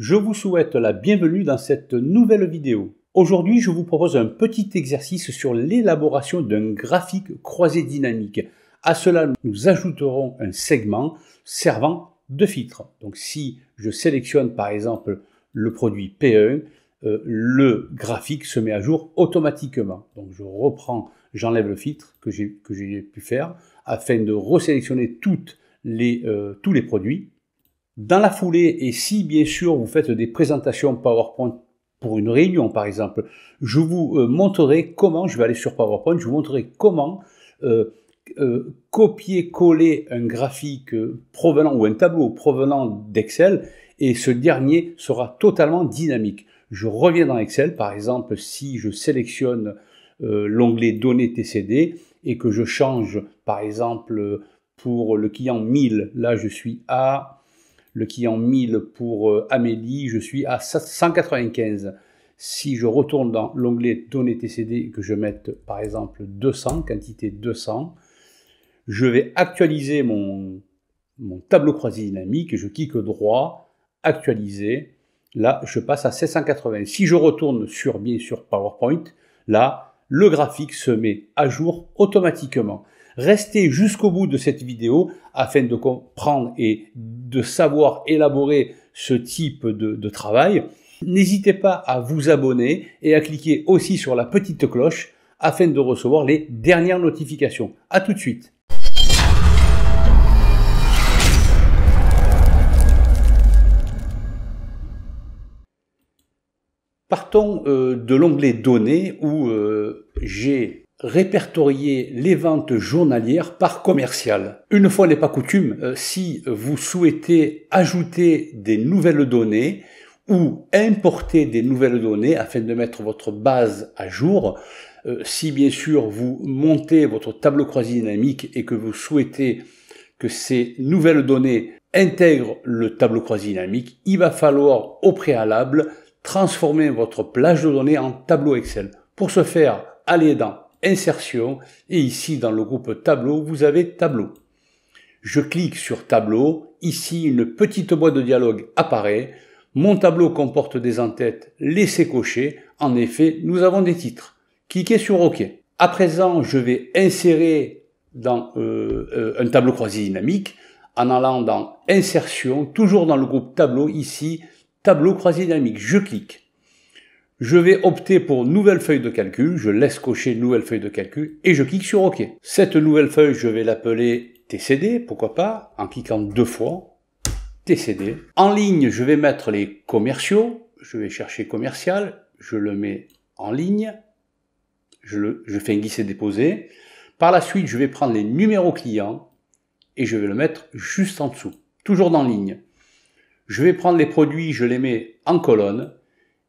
Je vous souhaite la bienvenue dans cette nouvelle vidéo. Aujourd'hui, je vous propose un petit exercice sur l'élaboration d'un graphique croisé dynamique. À cela, nous ajouterons un segment servant de filtre. Donc si je sélectionne par exemple le produit P1, euh, le graphique se met à jour automatiquement. Donc je reprends, j'enlève le filtre que j'ai pu faire afin de resélectionner euh, tous les produits dans la foulée, et si bien sûr vous faites des présentations PowerPoint pour une réunion par exemple, je vous euh, montrerai comment, je vais aller sur PowerPoint, je vous montrerai comment euh, euh, copier-coller un graphique provenant ou un tableau provenant d'Excel et ce dernier sera totalement dynamique. Je reviens dans Excel, par exemple, si je sélectionne l'onglet Données TCD et que je change, par exemple, pour le client 1000, là je suis à le client 1000 pour euh, Amélie, je suis à 195. Si je retourne dans l'onglet Données TCD que je mette par exemple 200, quantité 200, je vais actualiser mon, tableau croisé dynamique, je clique droit, actualiser, là je passe à 780. Si je retourne sur bien sur PowerPoint, là le graphique se met à jour automatiquement. Restez jusqu'au bout de cette vidéo afin de comprendre et de savoir élaborer ce type de, travail. N'hésitez pas à vous abonner et à cliquer aussi sur la petite cloche afin de recevoir les dernières notifications. A tout de suite Partons euh, de l'onglet Données où euh, j'ai répertorier les ventes journalières par commercial. Une fois n'est pas coutume, euh, si vous souhaitez ajouter des nouvelles données ou importer des nouvelles données afin de mettre votre base à jour, euh, si bien sûr vous montez votre tableau croisé dynamique et que vous souhaitez que ces nouvelles données intègrent le tableau croisé dynamique, il va falloir au préalable transformer votre plage de données en tableau Excel. Pour ce faire, allez dans Insertion et ici dans le groupe Tableau, vous avez Tableau. Je clique sur Tableau, ici une petite boîte de dialogue apparaît. Mon tableau comporte des entêtes, laissez cocher. En effet, nous avons des titres. Cliquez sur OK. À présent, je vais insérer dans euh, euh, un tableau croisé dynamique en allant dans Insertion, toujours dans le groupe Tableau, ici, Tableau croisé dynamique. Je clique. Je vais opter pour nouvelle feuille de calcul, je laisse cocher nouvelle feuille de calcul et je clique sur OK. Cette nouvelle feuille, je vais l'appeler TCD, pourquoi pas, en cliquant deux fois. TCD. En ligne, je vais mettre les commerciaux, je vais chercher commercial, je le mets en ligne, je, je fais un glisser-déposer. Par la suite, je vais prendre les numéros clients et je vais le mettre juste en dessous, toujours dans ligne. Je vais prendre les produits, je les mets en colonne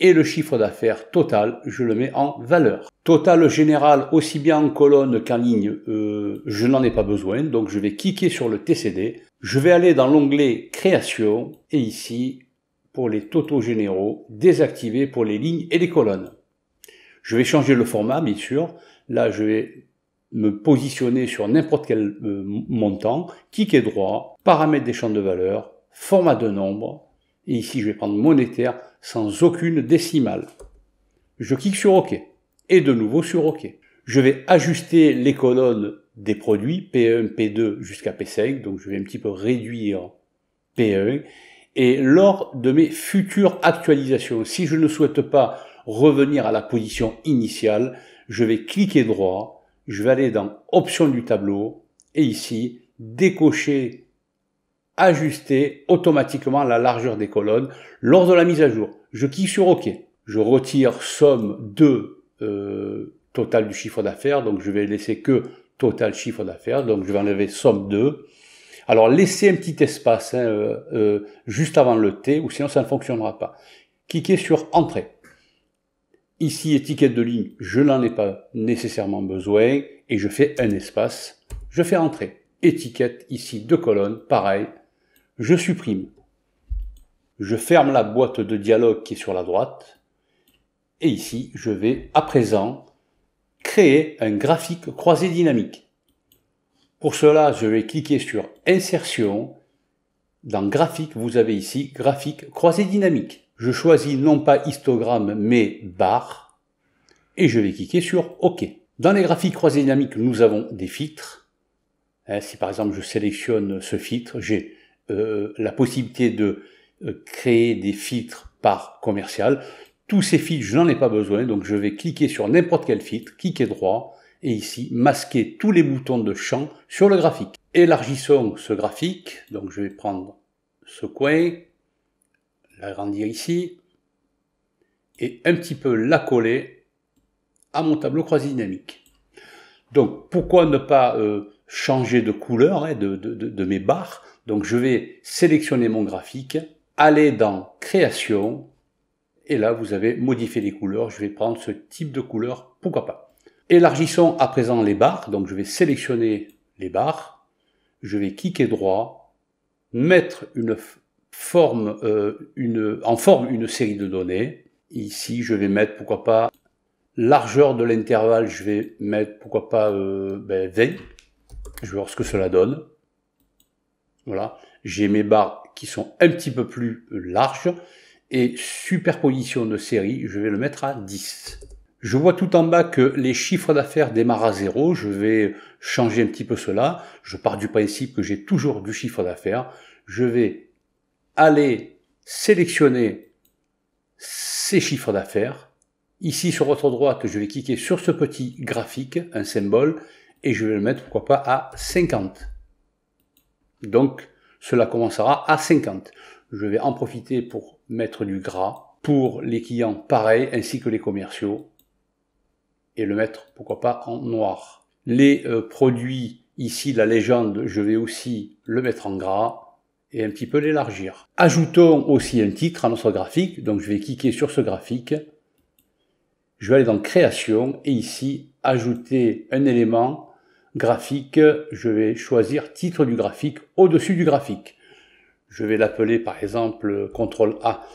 et le chiffre d'affaires total, je le mets en valeur. Total général, aussi bien en colonne qu'en ligne, euh, je n'en ai pas besoin, donc je vais cliquer sur le TCD, je vais aller dans l'onglet création, et ici, pour les totaux généraux, désactiver pour les lignes et les colonnes. Je vais changer le format, bien sûr, là je vais me positionner sur n'importe quel euh, montant, cliquer droit, paramètres des champs de valeur, format de nombre, et ici, je vais prendre monétaire sans aucune décimale. Je clique sur OK. Et de nouveau sur OK. Je vais ajuster les colonnes des produits P1, P2 jusqu'à P5. Donc je vais un petit peu réduire P1. Et lors de mes futures actualisations, si je ne souhaite pas revenir à la position initiale, je vais cliquer droit, je vais aller dans Options du tableau et ici décocher ajuster automatiquement la largeur des colonnes lors de la mise à jour. Je clique sur OK. Je retire somme 2 euh, » total du chiffre d'affaires, donc je vais laisser que total chiffre d'affaires, donc je vais enlever somme 2. Alors laissez un petit espace hein, euh, euh, juste avant le T, ou sinon ça ne fonctionnera pas. Cliquez sur Entrée. Ici, étiquette de ligne, je n'en ai pas nécessairement besoin, et je fais un espace, je fais Entrée. Étiquette ici, de colonnes, pareil, je supprime. Je ferme la boîte de dialogue qui est sur la droite. Et ici, je vais à présent créer un graphique croisé dynamique. Pour cela, je vais cliquer sur Insertion. Dans Graphique, vous avez ici Graphique croisé dynamique. Je choisis non pas histogramme, mais barre. Et je vais cliquer sur OK. Dans les graphiques croisés dynamiques, nous avons des filtres. Hein, si par exemple je sélectionne ce filtre, j'ai euh, la possibilité de euh, créer des filtres par commercial. Tous ces filtres, je n'en ai pas besoin, donc je vais cliquer sur n'importe quel filtre, cliquer droit, et ici masquer tous les boutons de champ sur le graphique. Élargissons ce graphique, donc je vais prendre ce coin, l'agrandir ici, et un petit peu la coller à mon tableau croisé dynamique. Donc pourquoi ne pas euh, changer de couleur hein, de, mes barres. Donc je vais sélectionner mon graphique, aller dans Création, et là vous avez modifié les couleurs. Je vais prendre ce type de couleur, pourquoi pas. Élargissons à présent les barres. Donc je vais sélectionner les barres, je vais cliquer droit, mettre une forme, euh, une, en forme une série de données. Ici, je vais mettre, pourquoi pas, largeur de l'intervalle, je vais mettre, pourquoi pas, euh, 20. Ben, je vais voir ce que cela donne. Voilà, j'ai mes barres qui sont un petit peu plus larges. Et superposition de série, je vais le mettre à 10. Je vois tout en bas que les chiffres d'affaires démarrent à zéro. Je vais changer un petit peu cela. Je pars du principe que j'ai toujours du chiffre d'affaires. Je vais aller sélectionner ces chiffres d'affaires. Ici, sur votre droite, je vais cliquer sur ce petit graphique, un symbole, et je vais le mettre, pourquoi pas, à 50. Donc, cela commencera à 50. Je vais en profiter pour mettre du gras pour les clients pareil, ainsi que les commerciaux, et le mettre, pourquoi pas, en noir. Les euh, produits, ici, la légende, je vais aussi le mettre en gras et un petit peu l'élargir. Ajoutons aussi un titre à notre graphique, donc je vais cliquer sur ce graphique, je vais aller dans Création, et ici, ajouter un élément graphique, je vais choisir titre du graphique au-dessus du graphique. Je vais l'appeler par exemple CTRL A,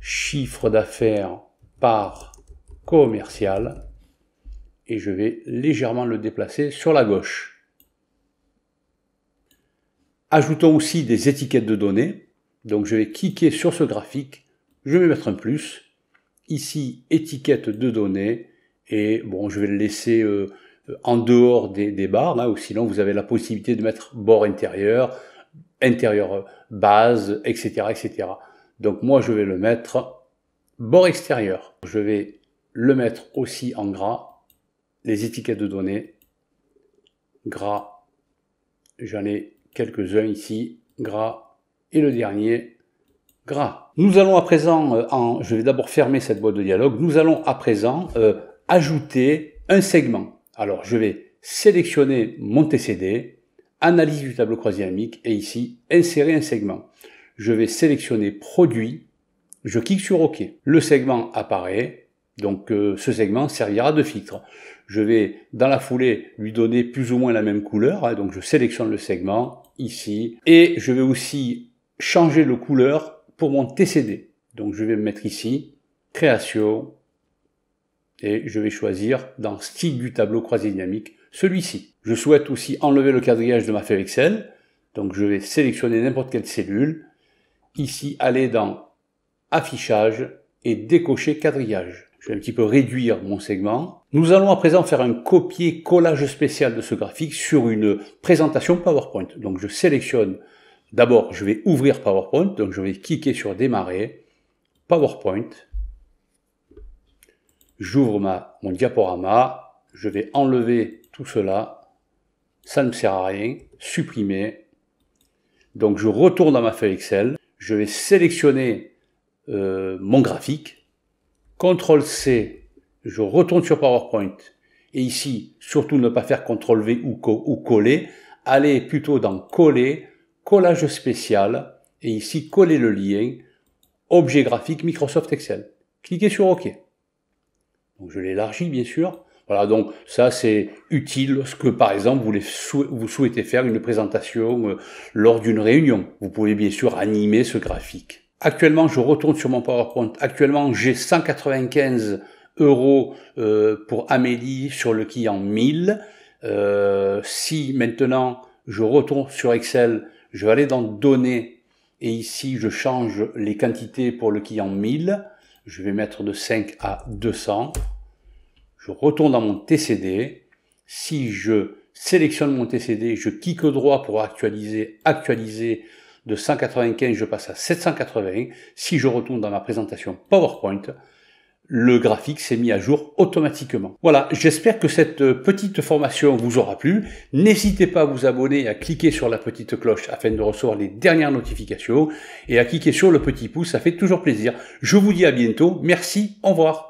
chiffre d'affaires par commercial, et je vais légèrement le déplacer sur la gauche. Ajoutons aussi des étiquettes de données. Donc je vais cliquer sur ce graphique, je vais mettre un plus. Ici, étiquette de données, et bon, je vais le laisser... Euh, en dehors des, barres, bars, ou sinon vous avez la possibilité de mettre bord intérieur, intérieur euh, base, etc., etc. Donc moi, je vais le mettre bord extérieur. Je vais le mettre aussi en gras. Les étiquettes de données, gras, j'en ai quelques-uns ici, gras, et le dernier, gras. Nous allons à présent, euh, je vais d'abord fermer cette boîte de dialogue, nous allons à présent euh, ajouter un segment. Alors je vais sélectionner mon TCD, analyse du tableau croisé dynamique et ici insérer un segment. Je vais sélectionner produit, je clique sur OK. Le segment apparaît, donc euh, ce segment servira de filtre. Je vais dans la foulée lui donner plus ou moins la même couleur, hein. donc je sélectionne le segment ici et je vais aussi changer de couleur pour mon TCD. Donc je vais me mettre ici, création, et je vais choisir dans style du tableau croisé dynamique celui-ci. Je souhaite aussi enlever le quadrillage de ma feuille Excel, donc je vais sélectionner n'importe quelle cellule, ici aller dans affichage et décocher quadrillage. Je vais un petit peu réduire mon segment. Nous allons à présent faire un copier-collage spécial de ce graphique sur une présentation PowerPoint. Donc je sélectionne, d'abord je vais ouvrir PowerPoint, donc je vais cliquer sur démarrer, PowerPoint, J'ouvre ma, mon diaporama, je vais enlever tout cela, ça ne me sert à rien, supprimer. Donc je retourne dans ma feuille Excel, je vais sélectionner euh, mon graphique, CTRL-C, je retourne sur PowerPoint, et ici, surtout ne pas faire CTRL-V ou, ou coller, allez plutôt dans coller, collage spécial, et ici coller le lien, objet graphique Microsoft Excel. Cliquez sur OK je l'élargis, bien sûr. Voilà, donc ça c'est utile, ce que par exemple vous, vous souhaitez faire une présentation euh, lors d'une réunion. Vous pouvez bien sûr animer ce graphique. Actuellement, je retourne sur mon PowerPoint. Actuellement, j'ai 195 euros euh, pour Amélie sur le client 1000. Euh, si maintenant je retourne sur Excel, je vais aller dans Données et ici je change les quantités pour le client 1000 je vais mettre de 5 à 200, je retourne dans mon TCD, si je sélectionne mon TCD, je clique droit pour actualiser, actualiser, de 195 je passe à 780, si je retourne dans ma présentation PowerPoint, le graphique s'est mis à jour automatiquement. Voilà, j'espère que cette euh, petite formation vous aura plu. N'hésitez pas à vous abonner à cliquer sur la petite cloche afin de recevoir les dernières notifications et à cliquer sur le petit pouce, ça fait toujours plaisir. Je vous dis à bientôt, merci, au revoir.